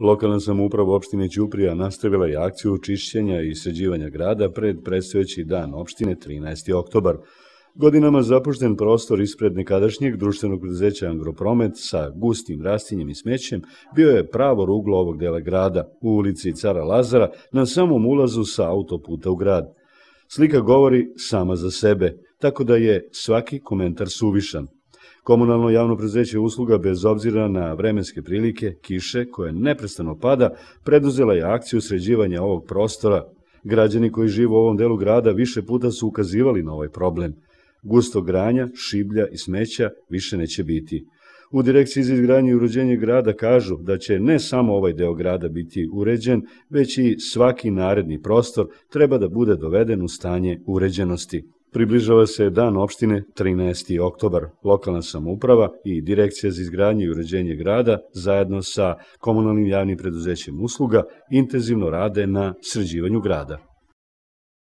Lokalna samouprava opštine Ćuprija nastavila je akciju čišćenja i sređivanja grada pred predstojeći dan opštine 13. oktobar. Godinama zapušten prostor ispred nekadašnjeg društvenog preduzeća Angropromet sa gustim rastinjem i smećem bio je pravo ruglo ovog dela grada u ulici Cara Lazara na samom ulazu sa autoputa u grad. Slika govori sama za sebe, tako da je svaki komentar suvišan. Komunalno javno prezeće usluga bez obzira na vremenske prilike, kiše koje neprestano pada, preduzela je akciju sređivanja ovog prostora. Građani koji žive u ovom delu grada više puta su ukazivali na ovaj problem. Gusto granja, šiblja i smeća više neće biti. U Direkciji za izgradnje i uređenje grada kažu da će ne samo ovaj deo grada biti uređen, već i svaki naredni prostor treba da bude doveden u stanje uređenosti približava se dan opštine 13. oktobar. Lokalna samouprava i Direkcija za izgradnje i uređenje grada zajedno sa komunalnim javnim preduzećem usluga intenzivno rade na sređivanju grada.